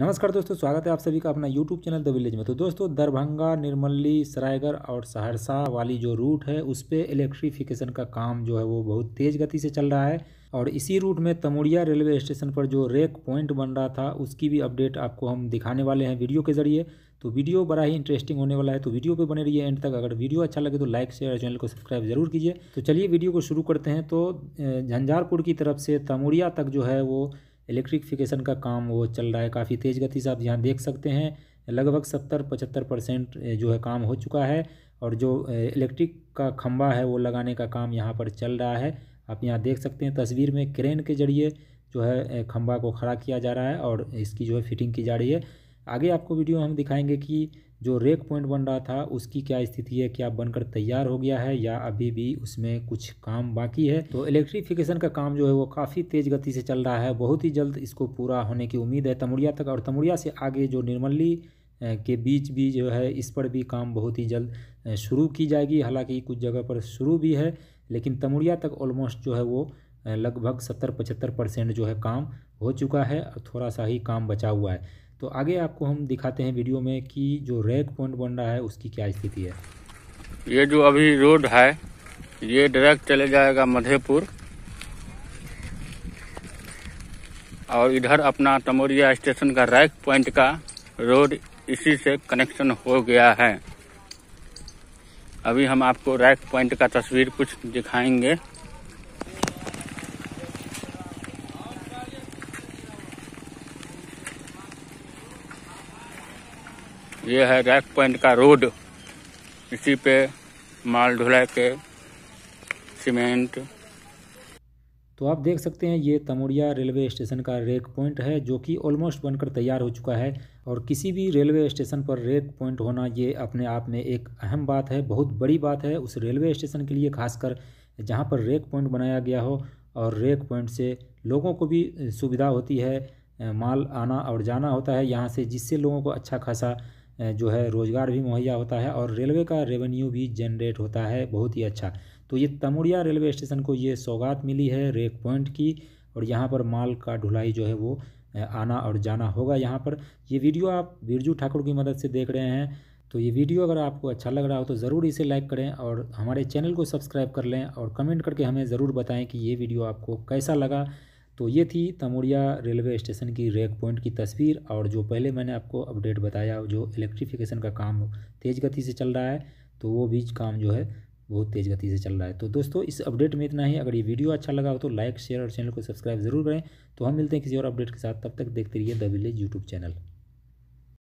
नमस्कार दोस्तों स्वागत है आप सभी का अपना यूट्यूब चैनल द विलेज में तो दोस्तों दरभंगा निर्मली सरायगढ़ और सहरसा वाली जो रूट है उस पर इलेक्ट्रीफिकेशन का काम जो है वो बहुत तेज़ गति से चल रहा है और इसी रूट में तमोड़िया रेलवे स्टेशन पर जो रेक पॉइंट बन रहा था उसकी भी अपडेट आपको हम दिखाने वाले हैं वीडियो के ज़रिए तो वीडियो बड़ा ही इंटरेस्टिंग होने वाला है तो वीडियो पर बने रहिए एंड तक अगर वीडियो अच्छा लगे तो लाइक शेयर चैनल को सब्सक्राइब जरूर कीजिए तो चलिए वीडियो को शुरू करते हैं तो झंझारपुर की तरफ से तमोड़िया तक जो है वो इलेक्ट्रिफिकेशन का काम वो चल रहा है काफ़ी तेज़ गति से आप यहाँ देख सकते हैं लगभग सत्तर पचहत्तर परसेंट जो है काम हो चुका है और जो इलेक्ट्रिक का खम्बा है वो लगाने का काम यहाँ पर चल रहा है आप यहाँ देख सकते हैं तस्वीर में क्रेन के जरिए जो है खम्बा को खड़ा किया जा रहा है और इसकी जो है फिटिंग की जा रही है आगे आपको वीडियो हम दिखाएंगे कि जो रेक पॉइंट बन रहा था उसकी क्या स्थिति है क्या बनकर तैयार हो गया है या अभी भी उसमें कुछ काम बाकी है तो इलेक्ट्रिफिकेशन का काम जो है वो काफ़ी तेज़ गति से चल रहा है बहुत ही जल्द इसको पूरा होने की उम्मीद है तमुड़िया तक और तमुड़िया से आगे जो निर्मली के बीच भी जो है इस पर भी काम बहुत ही जल्द शुरू की जाएगी हालांकि कुछ जगह पर शुरू भी है लेकिन तमुड़िया तक ऑलमोस्ट जो है वो लगभग सत्तर पचहत्तर परसेंट जो है काम हो चुका है और थोड़ा सा ही काम बचा हुआ है तो आगे आपको हम दिखाते हैं वीडियो में कि जो रैक पॉइंट बन रहा है उसकी क्या स्थिति है ये जो अभी रोड है ये डायरेक्ट चले जाएगा मधेपुर और इधर अपना तमोरिया स्टेशन का रैक पॉइंट का रोड इसी से कनेक्शन हो गया है अभी हम आपको रैक पॉइंट का तस्वीर कुछ दिखाएंगे ये है रैक पॉइंट का रोड इसी पे माल ढुलाई के सीमेंट तो आप देख सकते हैं ये तमोड़िया रेलवे स्टेशन का रेक पॉइंट है जो कि ऑलमोस्ट बनकर तैयार हो चुका है और किसी भी रेलवे स्टेशन पर रेक पॉइंट होना ये अपने आप में एक अहम बात है बहुत बड़ी बात है उस रेलवे स्टेशन के लिए खासकर जहाँ पर रेक पॉइंट बनाया गया हो और रेक पॉइंट से लोगों को भी सुविधा होती है माल आना और जाना होता है यहाँ से जिससे लोगों को अच्छा खासा जो है रोज़गार भी मुहैया होता है और रेलवे का रेवेन्यू भी जनरेट होता है बहुत ही अच्छा तो ये तमुड़िया रेलवे स्टेशन को ये सौगात मिली है रेक पॉइंट की और यहाँ पर माल का ढुलाई जो है वो आना और जाना होगा यहाँ पर ये वीडियो आप बिरजू ठाकुर की मदद से देख रहे हैं तो ये वीडियो अगर आपको अच्छा लग रहा हो तो ज़रूर इसे लाइक करें और हमारे चैनल को सब्सक्राइब कर लें और कमेंट करके हमें ज़रूर बताएं कि ये वीडियो आपको कैसा लगा तो ये थी तमोड़िया रेलवे स्टेशन की रेक पॉइंट की तस्वीर और जो पहले मैंने आपको अपडेट बताया जो इलेक्ट्रिफिकेशन का काम तेज़ गति से चल रहा है तो वो भी काम जो है बहुत तेज़ गति से चल रहा है तो दोस्तों इस अपडेट में इतना ही अगर ये वीडियो अच्छा लगा हो तो लाइक शेयर और चैनल को सब्सक्राइब जरूर करें तो हम मिलते हैं किसी और अपडेट के साथ तब तक देखते रहिए द विलेज यूट्यूब चैनल